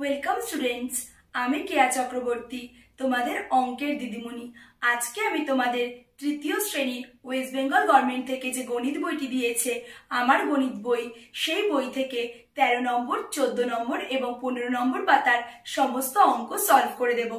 Welcome students আমি কেয়া চক্রবর্তী তোমাদের অঙ্কের দিদিমণি আজকে আমি তোমাদের তৃতীয় শ্রেণীর ওয়েস্ট বেঙ্গল গভর্নমেন্ট থেকে যে গণিত বইটি দিয়েছে আমার গণিত বই সেই বই থেকে ১৩ নম্বর ১৪ নম্বর এবং পনেরো নম্বর পাতার সমস্ত অঙ্ক সলভ করে দেব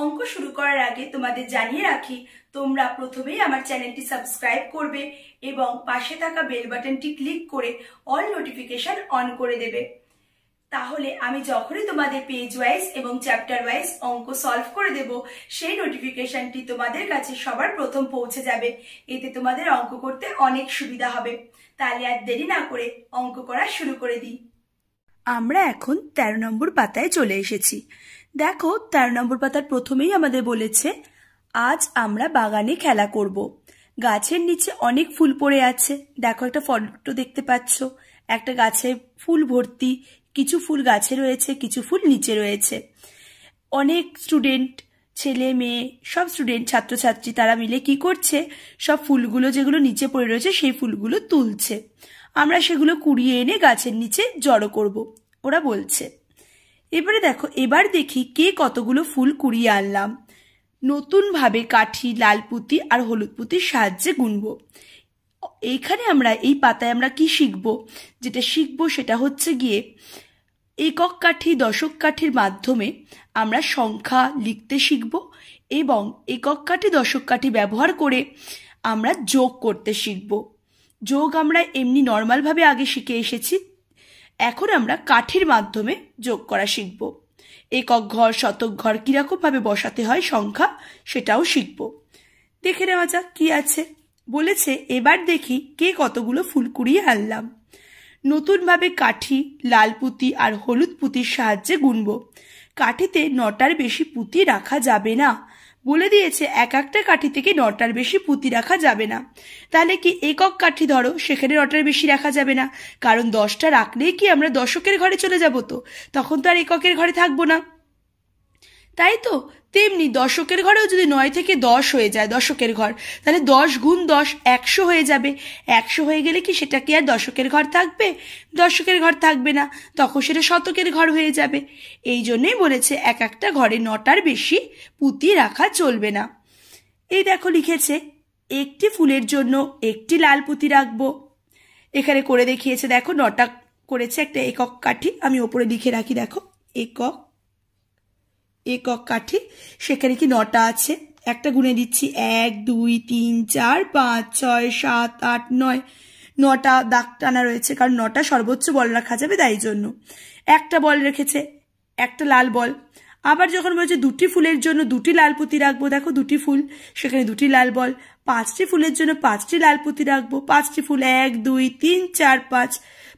অঙ্ক শুরু করার আগে তোমাদের জানিয়ে রাখি তোমরা প্রথমেই আমার চ্যানেলটি সাবস্ক্রাইব করবে এবং পাশে থাকা বেল বাটনটি ক্লিক করে অল নোটিফিকেশন অন করে দেবে তাহলে আমি যখনই তোমাদের পেজ ওয়াইজ এবং চ্যাপ্টার ওয়াইজ অঙ্ক সলভ করে দেব সেই নোটিফিকেশনটি তোমাদের কাছে সবার প্রথম পৌঁছে যাবে এতে তোমাদের অঙ্ক করতে অনেক সুবিধা হবে তাহলে আর দেরি না করে অঙ্ক করা শুরু করে দিই আমরা এখন ১৩ নম্বর পাতায় চলে এসেছি দেখো ১৩ নম্বর পাতার প্রথমেই আমাদের বলেছে আজ আমরা বাগানে খেলা করব। গাছের নিচে অনেক ফুল পড়ে আছে দেখো একটা ফটো দেখতে পাচ্ছ একটা গাছে ফুল ভর্তি কিছু ফুল গাছে রয়েছে কিছু ফুল নিচে রয়েছে অনেক স্টুডেন্ট ছেলে মেয়ে সব স্টুডেন্ট ছাত্রছাত্রী তারা মিলে কি করছে সব ফুলগুলো যেগুলো নিচে পড়ে রয়েছে সেই ফুলগুলো তুলছে আমরা সেগুলো কুড়িয়ে এনে গাছের নিচে জড়ো করব ওরা বলছে এবারে দেখো এবার দেখি কে কতগুলো ফুল কুড়িয়ে আনলাম নতুনভাবে কাঠি লাল পুঁতি আর হলুদ পুঁতির সাহায্যে গুনব এইখানে আমরা এই পাতায় আমরা কি শিখব যেটা শিখব সেটা হচ্ছে গিয়ে একক কাঠি দশক কাঠির মাধ্যমে আমরা সংখ্যা লিখতে শিখব এবং একক কাঠি দশক কাঠি ব্যবহার করে আমরা যোগ করতে শিখব যোগ আমরা এমনি নর্মালভাবে আগে শিখে এসেছি এখন আমরা কাঠির মাধ্যমে যোগ করা শিখব একক ঘর শতক ঘর কীরকমভাবে বসাতে হয় সংখ্যা সেটাও শিখব দেখে নেওয়া যাক কী আছে বলেছে এবার দেখি কে কতগুলো ফুল কুড়িয়ে আনলাম নতুনভাবে কাঠি লাল পুঁতি আর হলুদ পুঁতির সাহায্যে গুনব কাঠিতে নটার বেশি পুঁতি রাখা যাবে না বলে দিয়েছে এক একটা কাঠি থেকে নটার বেশি পুঁতি রাখা যাবে না তাহলে কি একক কাঠি ধরো সেখানে নটার বেশি রাখা যাবে না কারণ দশটা রাখলেই কি আমরা দশকের ঘরে চলে যাব তো তখন তো আর এককের ঘরে থাকবো না তাই তো তেমনি দশকের ঘরেও যদি নয় থেকে দশ হয়ে যায় দশকের ঘর তাহলে দশ গুণ দশ একশো হয়ে যাবে একশো হয়ে গেলে কি সেটা কি আর দশকের ঘর থাকবে দশকের ঘর থাকবে না তখন সেটা শতকের ঘর হয়ে যাবে এই জন্যই বলেছে এক একটা ঘরে নটার বেশি পুঁতি রাখা চলবে না এই দেখো লিখেছে একটি ফুলের জন্য একটি লাল পুঁতি রাখবো এখানে করে দেখিয়েছে দেখো নটা করেছে একটা একক কাঠি আমি ওপরে লিখে রাখি দেখো একক একক কাঠি সেখানে কি নটা আছে একটা গুনে দিচ্ছি এক দুই তিন চার পাঁচ ছয় সাত আট নয় নটা দাগ টানা রয়েছে কারণ নটা সর্বোচ্চ বল রাখা যাবে তাই জন্য একটা বল রেখেছে একটা লাল বল আবার যখন বলছে দুটি ফুলের জন্য দুটি লাল পুঁতি রাখবো দেখো দুটি ফুল সেখানে দুটি লাল বল পাঁচটি ফুলের জন্য পাঁচটি লাল পুঁতি রাখবো পাঁচটি ফুল এক দুই তিন চার পাঁচ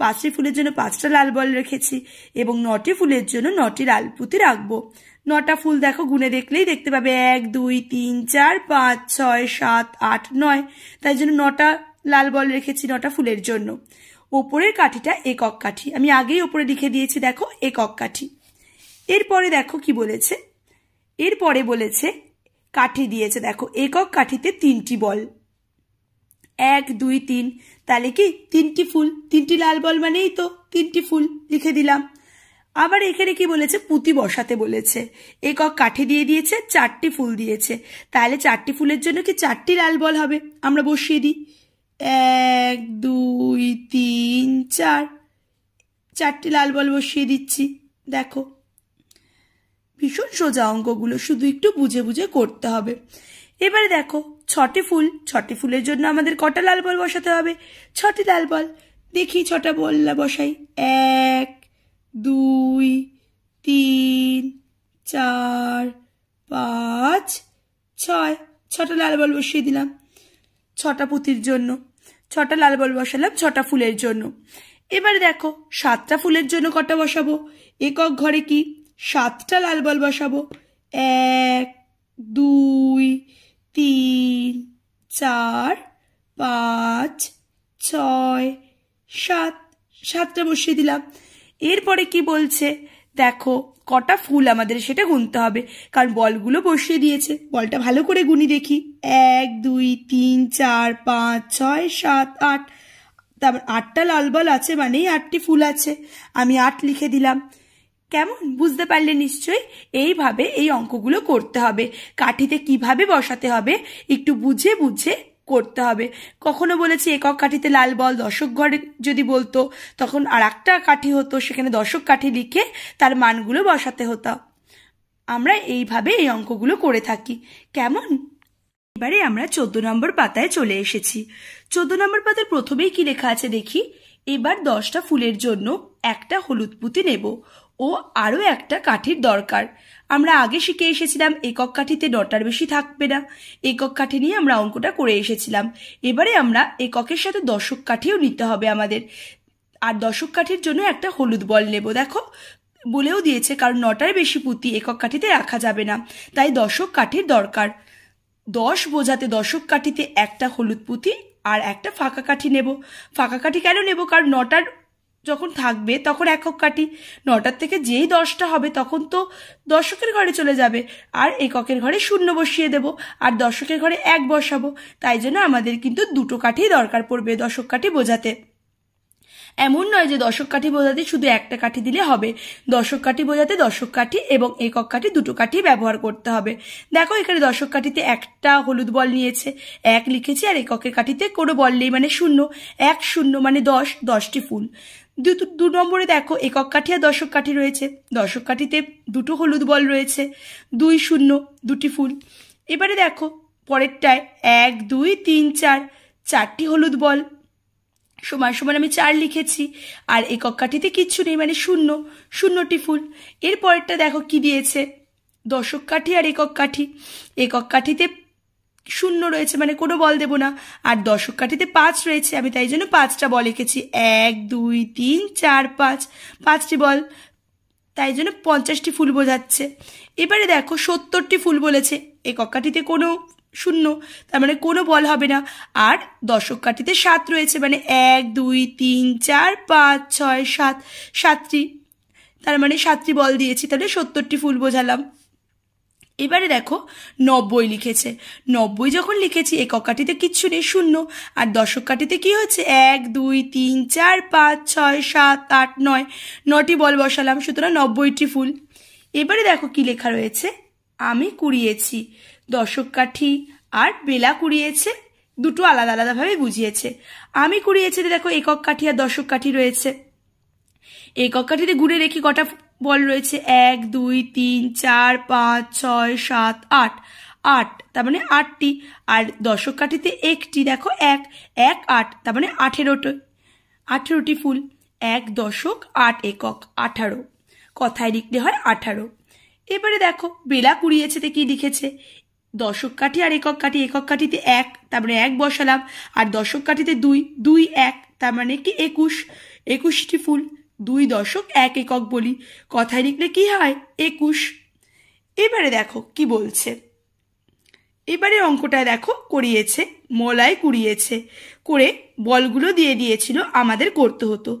পাঁচটি ফুলের জন্য পাঁচটা লাল বল রেখেছি এবং নটি ফুলের জন্য নটি লাল পুঁতি রাখবো নটা ফুল দেখো গুনে দেখলেই দেখতে পাবে এক দুই তিন চার পাঁচ ছয় সাত আট নয় তাই জন্য নটা লাল বল রেখেছি নটা ফুলের জন্য ওপরের কাঠিটা একক কাঠি আমি আগেই ওপরে লিখে দিয়েছি দেখো একক কাঠি এরপরে দেখো কি বলেছে এরপরে বলেছে কাঠি দিয়েছে দেখো একক কাঠিতে তিনটি বল এক দুই তিন তাহলে কি তিনটি ফুল তিনটি লাল বল মানেই তো তিনটি ফুল লিখে দিলাম আবার এখানে কি বলেছে পুঁতি বসাতে বলেছে একক কাঠি দিয়ে দিয়েছে চারটি ফুল দিয়েছে তাহলে চারটি ফুলের জন্য কি চারটি লাল বল হবে আমরা বসিয়ে দিই এক দুই তিন চার চারটি লাল বল বসিয়ে দিচ্ছি দেখো ভীষণ সোজা অঙ্কগুলো শুধু একটু বুঝে বুঝে করতে হবে এবারে দেখো ছটি ফুল ছটি ফুলের জন্য আমাদের কটা লাল বল বসাতে হবে ছটি লাল বল দেখি ছটা বল বসাই এক দুই তিন চার পাঁচ ছয় ছটা লাল বল বসিয়ে দিলাম ছটা পুঁতির জন্য ছটা লাল বল বসালাম ছটা ফুলের জন্য এবারে দেখো সাতটা ফুলের জন্য কটা বসাবো একক ঘরে কি সাতটা লাল বল বসাবো এক দুই তিন চার পাঁচ ছয় সাত সাতটা বসিয়ে দিলাম এরপরে কি বলছে দেখো কটা ফুল আমাদের সেটা গুনতে হবে কারণ বলগুলো বসিয়ে দিয়েছে বলটা ভালো করে গুনি দেখি এক দুই তিন চার পাঁচ ছয় সাত আট তারপর আটটা লাল বল আছে মানেই আটটি ফুল আছে আমি আট লিখে দিলাম কেমন বুঝতে পারলে নিশ্চয়ই এইভাবে এই অঙ্কগুলো করতে হবে কাঠিতে কিভাবে বসাতে হবে একটু বুঝে বুঝে করতে হবে কখনো বলেছি একক কাঠিতে লাল বল দশক ঘরে যদি বলতো তখন আর একটা কাঠি হতো সেখানে দশক কাঠি লিখে তার মানগুলো বসাতে হতো আমরা এইভাবে এই অঙ্কগুলো করে থাকি কেমন এবারে আমরা চোদ্দ নম্বর পাতায় চলে এসেছি চোদ্দ নম্বর পাতার প্রথমেই কি লেখা আছে দেখি এবার দশটা ফুলের জন্য একটা হলুদ পুঁতি নেব ও আরও একটা কাঠির দরকার আমরা আগে শিখে এসেছিলাম একক কাঠিতে ডটার বেশি থাকবে না একক কাঠি নিয়ে আমরা অঙ্কটা করে এসেছিলাম এবারে আমরা এককের সাথে দশক কাঠিও নিতে হবে আমাদের আর দশক কাঠির জন্য একটা হলুদ বল নেব দেখো বলেও দিয়েছে কারণ নটার বেশি পুঁতি একক কাঠিতে রাখা যাবে না তাই দশক কাঠির দরকার দশ বোঝাতে দশক কাঠিতে একটা হলুদ পুঁতি আর একটা ফাঁকা কাঠি নেব ফাঁকা কাঠি কেন নেব কারণ নটার যখন থাকবে তখন একক কাটি নটার থেকে যেই দশটা হবে তখন তো দর্শকের ঘরে চলে যাবে আর এককের ঘরে শূন্য বসিয়ে দেব আর দর্শকের ঘরে এক বসাবো তাই জন্য আমাদের কিন্তু দুটো কাঠি দরকার পড়বে দশক কাঠি বোঝাতে এমন নয় যে দশক কাঠি বোঝাতে শুধু একটা কাঠি দিলে হবে দশক কাঠি বোঝাতে দশক কাঠি এবং একক কাঠি দুটো কাঠি ব্যবহার করতে হবে দেখো এখানে দশক কাঠিতে একটা হলুদ বল নিয়েছে এক লিখেছি আর এককের কাঠিতে কোনো বল নেই মানে শূন্য এক শূন্য মানে দশ দশটি ফুল দু নম্বরে দেখো একক কাঠি আর দশক কাঠি রয়েছে দশক কাঠিতে দুটো হলুদ বল রয়েছে দুই শূন্য দুটি ফুল এবারে দেখো পরেরটায় এক দুই তিন চার চারটি হলুদ বল সময় সমান আমি চার লিখেছি আর একক কাঠিতে কিচ্ছু নেই মানে শূন্য শূন্যটি ফুল এর পরেরটা দেখো কি দিয়েছে দশক কাঠি আর একক কাঠি একক কাঠিতে শূন্য রয়েছে মানে কোনো বল দেব না আর দশক কাঠিতে পাঁচ রয়েছে আমি তাই জন্য পাঁচটা বল এঁকেছি এক দুই তিন চার পাঁচ পাঁচটি বল তাই জন্য পঞ্চাশটি ফুল বোঝাচ্ছে এবারে দেখো সত্তরটি ফুল বলেছে একক কাঠিতে কোনো শূন্য তার মানে কোনো বল হবে না আর দশক কাঠিতে সাত রয়েছে মানে এক দুই তিন চার পাঁচ ছয় সাত সাতটি তার মানে সাতটি বল দিয়েছি তাহলে সত্তরটি ফুল বোঝালাম এবারে দেখো নব্বই লিখেছে নব্বই যখন লিখেছি একক কাঠিতে কিচ্ছু নেই শূন্য আর দশক কাঠিতে কি হচ্ছে এক দুই তিন চার পাঁচ ছয় সাত আট নয় নটি বল বসালাম সুতরাং নব্বইটি ফুল এবারে দেখো কি লেখা রয়েছে আমি কুড়িয়েছি দশক কাঠি আর বেলা কুড়িয়েছে দুটো আলাদা আলাদাভাবে বুঝিয়েছে আমি কুড়িয়েছে দেখো একক কাঠি আর দশক কাঠি রয়েছে একক কাঠিতে ঘুরে রেখে কটা বল রয়েছে এক দুই তিন চার পাঁচ ছয় সাত আট আট তার মানে আটটি আর দশক কাঠিতে একটি দেখো এক এক আট তার মানে আঠেরোটি আঠেরোটি ফুল এক দশক আট একক আঠারো কথায় লিখলে হয় আঠারো এবারে দেখো বেলা কুড়িয়েছে তে কি লিখেছে দশক কাঠি আর একক কাঠি একক কাঠিতে এক তার মানে এক বসালাম আর দশক কাঠিতে দুই দুই এক তার মানে কি একুশ একুশটি ফুল দুই দশক এক একক বলি কথায় লিখলে কি হয় একুশ এবারে দেখো কি বলছে এবারে অঙ্কটা দেখো করিয়েছে মলায় কুড়িয়েছে করে বলগুলো দিয়ে দিয়েছিল আমাদের করতে হতো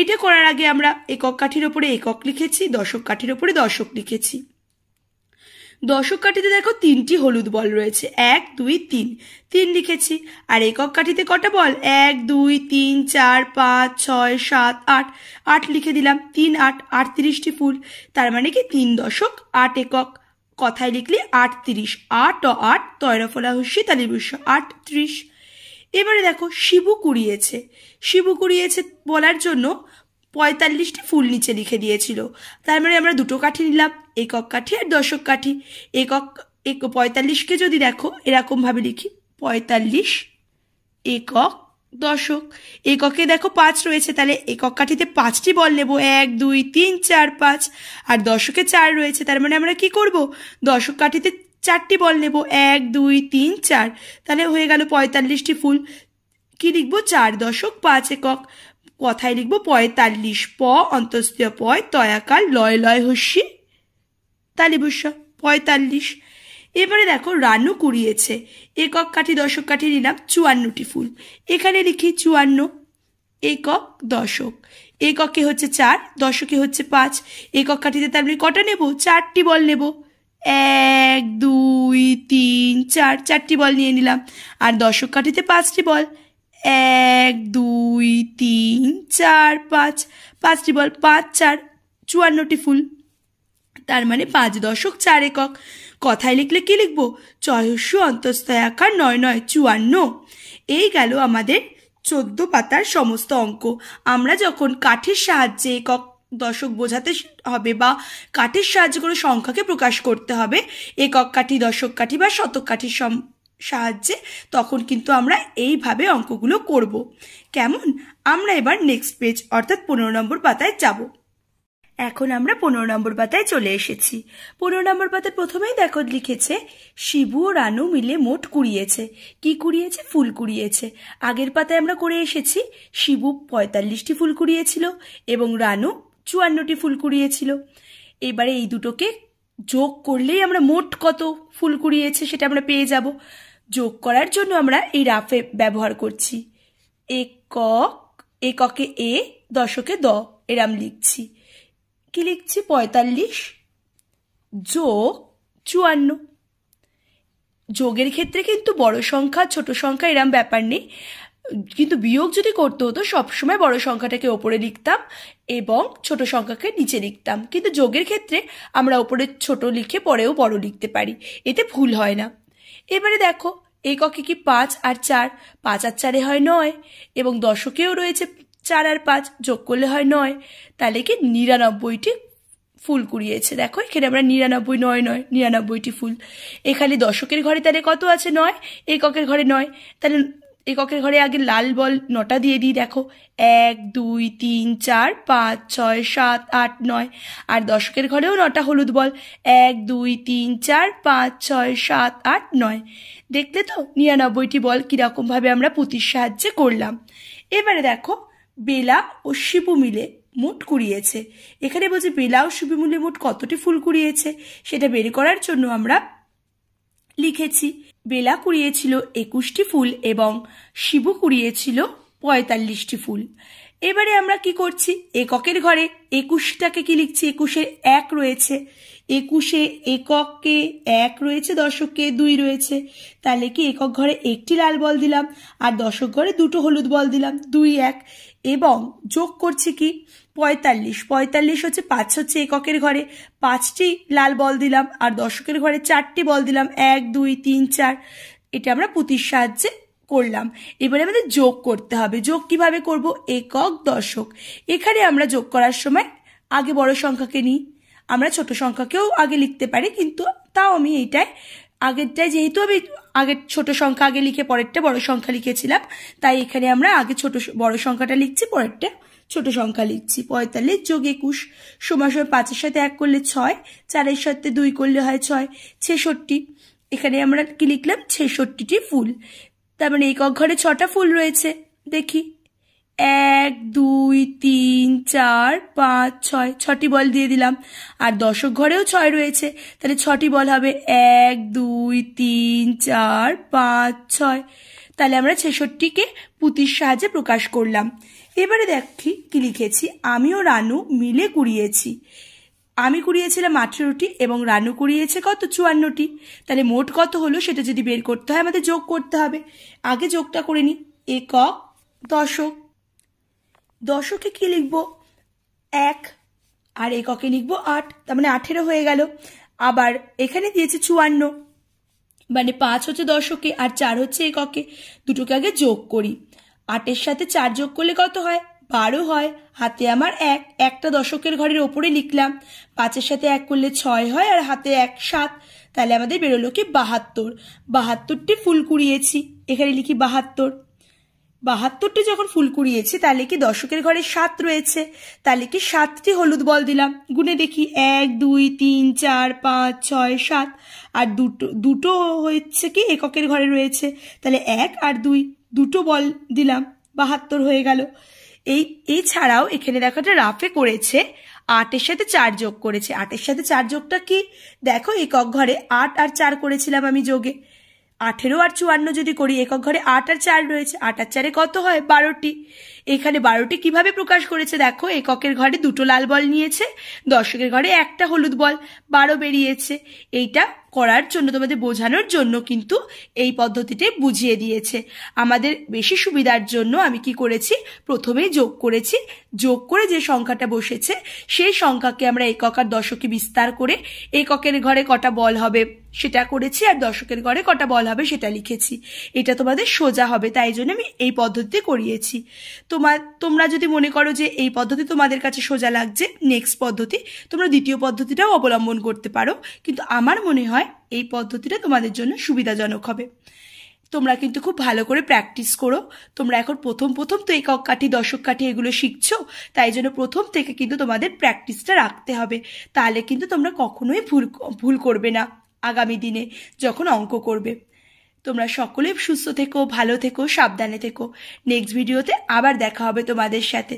এটা করার আগে আমরা একক কাঠির ওপরে একক লিখেছি দশক কাঠির ওপরে দশক লিখেছি দশক কাঠিতে দেখো তিনটি হলুদ বল রয়েছে এক দুই তিন তিন লিখেছি আর একক কাঠিতে কটা বল এক দুই তিন চার পাঁচ ছয় সাত আট আট লিখে দিলাম তিন আট আটত্রিশটি ফুল তার মানে কি তিন দশক আট একক কথায় লিখলি আট তিরিশ আট অ আট তয়রাফলা হুসি বিশ্ব আট ত্রিশ এবারে দেখো শিবু কুড়িয়েছে শিবু কুড়িয়েছে বলার জন্য পঁয়তাল্লিশটি ফুল নিচে লিখে দিয়েছিল তার মানে আমরা দুটো কাঠি নিলাম একক কাঠি আর দশক কাঠি একক এক পঁয়তাল্লিশকে যদি দেখো এরকমভাবে লিখি পঁয়তাল্লিশ একক দশক এককে দেখো পাঁচ রয়েছে তাহলে একক কাঠিতে পাঁচটি বল নেব এক দুই তিন চার পাঁচ আর দশকে চার রয়েছে তার মানে আমরা কি করব দশক কাঠিতে চারটি বল নেব এক দুই তিন চার তাহলে হয়ে গেল পঁয়তাল্লিশটি ফুল কি লিখবো চার দশক পাঁচ একক কথায় লিখবো পঁয়তাল্লিশ প অন্তস্থীয় পয় তয়াকার লয় লয় হস্যি তালিবস্য পঁয়তাল্লিশ এবারে দেখো রানু কুড়িয়েছে একক কাঠি দশক কাঠি নিলাম চুয়ান্নটি ফুল এখানে লিখি চুয়ান্ন একক দশক এককে হচ্ছে চার দশকে হচ্ছে পাঁচ একক কাঠিতে তার আমি মানে কটা নেব চারটি বল নেব এক দুই তিন চার চারটি বল নিয়ে নিলাম আর দশক কাঠিতে পাঁচটি বল এক দুই তিন চার পাঁচ পাঁচটি বল পাঁচ চার চুয়ান্নটি ফুল তার মানে পাঁচ দশক চার একক কথায় লিখলে কি লিখব ছয়স্য অন্তস্থয় আকার নয় নয় চুয়ান্ন এই গেল আমাদের চোদ্দ পাতার সমস্ত অঙ্ক আমরা যখন কাঠের সাহায্যে একক দশক বোঝাতে হবে বা কাঠের সাহায্যে কোনো সংখ্যাকে প্রকাশ করতে হবে একক কাঠি দশক কাঠি বা শতক কাঠির সাহায্যে তখন কিন্তু আমরা এইভাবে অঙ্কগুলো করব কেমন আমরা এবার নেক্সট পেজ অর্থাৎ পনেরো নম্বর পাতায় যাবো এখন আমরা পনেরো নম্বর পাতায় চলে এসেছি পনেরো নম্বর পাতায় প্রথমেই দেখো লিখেছে শিবু ও রানু মিলে মোট কুড়িয়েছে কি কুড়িয়েছে ফুল কুড়িয়েছে আগের পাতায় আমরা করে এসেছি শিবু পঁয়তাল্লিশটি ফুল কুড়িয়েছিল এবং রানু চুয়ান্নটি ফুল কুড়িয়েছিল এবারে এই দুটোকে যোগ করলেই আমরা মোট কত ফুল কুড়িয়েছে সেটা আমরা পেয়ে যাব যোগ করার জন্য আমরা এই রাফে ব্যবহার করছি এ কক এককে এ দশকে দ এরাম লিখছি কি লিখছি পঁয়তাল্লিশ যোগ চুয়ান্ন যোগের ক্ষেত্রে কিন্তু বড় সংখ্যা ছোট সংখ্যা এরম ব্যাপার নেই কিন্তু বিয়োগ যদি করতে হতো সবসময় বড় সংখ্যাটাকে ওপরে লিখতাম এবং ছোট সংখ্যাকে নিচে লিখতাম কিন্তু যোগের ক্ষেত্রে আমরা ওপরে ছোট লিখে পরেও বড় লিখতে পারি এতে ভুল হয় না এবারে দেখো এককে কি পাঁচ আর চার পাঁচ আর চারে হয় নয় এবং দশকেও রয়েছে চার আর পাঁচ যোগ করলে হয় নয় তাহলে কি নিরানব্বইটি ফুল কুড়িয়েছে দেখো এখানে আমরা নিরানব্বই নয় নয় নিরানব্বইটি ফুল এখানে দশকের ঘরে তাহলে কত আছে নয় এককের ঘরে নয় তাহলে এককের ঘরে আগে লাল বল নটা দিয়ে দিই দেখো এক দুই তিন চার পাঁচ ছয় সাত আট নয় আর দশকের ঘরেও নটা হলুদ বল এক দুই তিন চার পাঁচ ছয় সাত আট নয় দেখলে তো নিরানব্বইটি বল কীরকমভাবে আমরা পুঁতির সাহায্যে করলাম এবারে দেখো বেলা ও শিপু মিলে মোট কুড়িয়েছে এখানে বলছে বেলা ও শিপু মিলে মোট কতটি ফুল কুড়িয়েছে সেটা বের করার জন্য আমরা লিখেছি বেলা কুড়িয়েছিল একুশটি ফুল এবং শিবু কুড়িয়েছিল পঁয়তাল্লিশটি ফুল এবারে আমরা কি করছি এককের ঘরে একুশটাকে কি লিখছি একুশে এক রয়েছে একুশে এককে এক রয়েছে দশককে দুই রয়েছে তাহলে কি একক ঘরে একটি লাল বল দিলাম আর দশক ঘরে দুটো হলুদ বল দিলাম দুই এক এবং যোগ করছি কি পঁয়তাল্লিশ পঁয়তাল্লিশ হচ্ছে পাঁচ হচ্ছে এককের ঘরে পাঁচটি লাল বল দিলাম আর দশকের ঘরে চারটি বল দিলাম এক দুই তিন চার এটা আমরা পুঁতির সাহায্যে করলাম এবারে আমাদের যোগ করতে হবে যোগ কিভাবে করব একক দশক এখানে আমরা যোগ করার সময় আগে বড় সংখ্যাকে নিই আমরা ছোট সংখ্যাকেও আগে লিখতে পারি কিন্তু তাও আমি এইটাই আগেরটায় যেহেতু আমি আগের ছোট সংখ্যা আগে লিখে পরেরটা বড় সংখ্যা লিখেছিলাম তাই এখানে আমরা আগে ছোট বড় সংখ্যাটা লিখছি পরেরটা ছোট সংখ্যা লিখছি পঁয়তাল্লিশ যোগ একুশ সময় সময় পাঁচের সাথে এক করলে ছয় চারের সাথে দুই করলে হয় ছয় ছেষট্টি এখানে আমরা কি লিখলাম ছেষট্টিটি ফুল তার মানে একক ঘরে ছটা ফুল রয়েছে দেখি এক দুই তিন চার পাঁচ ছয় ছটি বল দিয়ে দিলাম আর দশক ঘরেও ছয় রয়েছে তাহলে ছটি বল হবে এক দুই তিন চার পাঁচ ছয় তাহলে আমরা ছেষট্টিকে পুঁতির সাহায্যে প্রকাশ করলাম এবারে দেখি কি লিখেছি আমিও রানু মিলে কুড়িয়েছি আমি কুড়িয়েছিলাম আঠেরোটি এবং রানু কুড়িয়েছে কত চুয়ান্নটি তাহলে মোট কত হলো সেটা যদি বের করতে হয় আমাদের যোগ করতে হবে আগে যোগটা করে নিই একক দশক দশকে কি লিখব এক আর এককে লিখব আট তার মানে আঠেরো হয়ে গেল আবার এখানে দিয়েছে চুয়ান্ন মানে পাঁচ হচ্ছে দশকে আর চার হচ্ছে এককে দুটোকে আগে যোগ করি আটের সাথে চার যোগ করলে কত হয় বারো হয় হাতে আমার এক একটা দশকের ঘরের ওপরে লিখলাম পাঁচের সাথে এক করলে ছয় হয় আর হাতে এক সাত তাহলে আমাদের বেরোলো কি বাহাত্তর বাহাত্তরটি ফুল কুড়িয়েছি এখানে লিখি বাহাত্তর বাহাত্তরটি যখন ফুল কুড়িয়েছে তাহলে কি দশকের ঘরে সাত রয়েছে তাহলে কি সাতটি হলুদ বল দিলাম গুনে দেখি এক দুই তিন চার পাঁচ ছয় সাত আর দুটো দুটো হচ্ছে কি এককের ঘরে রয়েছে তাহলে এক আর দুই দুটো বল দিলাম বাহাত্তর হয়ে গেল এই এছাড়াও এখানে দেখো একটা রাফে করেছে আটের সাথে চার যোগ করেছে আটের সাথে চার যোগটা কি দেখো একক ঘরে আট আর চার করেছিলাম আমি যোগে আঠেরো আর চুয়ান্ন যদি করি একক ঘরে আট আর চার রয়েছে আট আর চারে কত হয় বারোটি এখানে বারোটি কিভাবে প্রকাশ করেছে দেখো এককের ঘরে দুটো লাল বল নিয়েছে দর্শকের ঘরে একটা হলুদ বল বারো বেরিয়েছে এইটা করার জন্য তোমাদের বোঝানোর জন্য কিন্তু এই পদ্ধতিটি বুঝিয়ে দিয়েছে আমাদের বেশি সুবিধার জন্য আমি কি করেছি প্রথমেই যোগ করেছি যোগ করে যে সংখ্যাটা বসেছে সেই সংখ্যাকে আমরা একক আর দশকে বিস্তার করে এককের ঘরে কটা বল হবে সেটা করেছি আর দর্শকের ঘরে কটা বল হবে সেটা লিখেছি এটা তোমাদের সোজা হবে তাই জন্য আমি এই পদ্ধতিতে করিয়েছি তোমার তোমরা যদি মনে করো যে এই পদ্ধতি তোমাদের কাছে সোজা লাগছে নেক্সট পদ্ধতি তোমরা দ্বিতীয় পদ্ধতিটাও অবলম্বন করতে পারো কিন্তু আমার মনে হয় এই পদ্ধতিটা তোমাদের জন্য সুবিধাজনক হবে তোমরা কিন্তু খুব ভালো করে প্র্যাকটিস করো তোমরা এখন প্রথম প্রথম তো একক কাঠি দশক কাঠি এগুলো শিখছো তাই জন্য প্রথম থেকে কিন্তু তোমাদের প্র্যাকটিসটা রাখতে হবে তাহলে কিন্তু তোমরা কখনোই ভুল ভুল করবে না আগামী দিনে যখন অঙ্ক করবে তোমরা সকলে সুস্থ থেকো ভালো থেকো সাবধানে থেকো নেক্সট ভিডিওতে আবার দেখা হবে তোমাদের সাথে